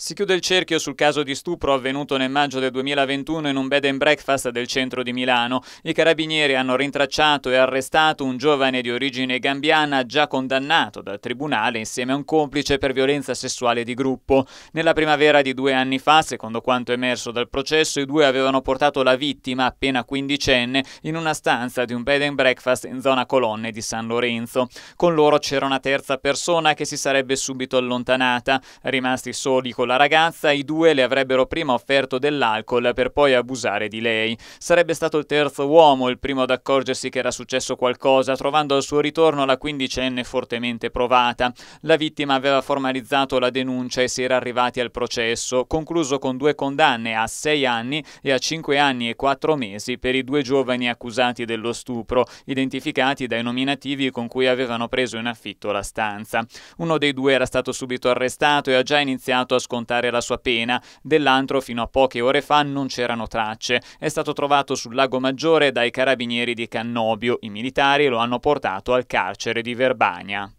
Si chiude il cerchio sul caso di stupro avvenuto nel maggio del 2021 in un bed and breakfast del centro di Milano. I carabinieri hanno rintracciato e arrestato un giovane di origine gambiana già condannato dal tribunale insieme a un complice per violenza sessuale di gruppo. Nella primavera di due anni fa, secondo quanto emerso dal processo, i due avevano portato la vittima, appena quindicenne, in una stanza di un bed and breakfast in zona Colonne di San Lorenzo. Con loro c'era una terza persona che si sarebbe subito allontanata. Rimasti soli con la ragazza, i due le avrebbero prima offerto dell'alcol per poi abusare di lei. Sarebbe stato il terzo uomo il primo ad accorgersi che era successo qualcosa, trovando al suo ritorno la quindicenne fortemente provata. La vittima aveva formalizzato la denuncia e si era arrivati al processo, concluso con due condanne a sei anni e a cinque anni e quattro mesi per i due giovani accusati dello stupro, identificati dai nominativi con cui avevano preso in affitto la stanza. Uno dei due era stato subito arrestato e ha già iniziato a scontare scontare la sua pena. Dell'antro fino a poche ore fa non c'erano tracce. È stato trovato sul lago Maggiore dai carabinieri di Cannobio. I militari lo hanno portato al carcere di Verbania.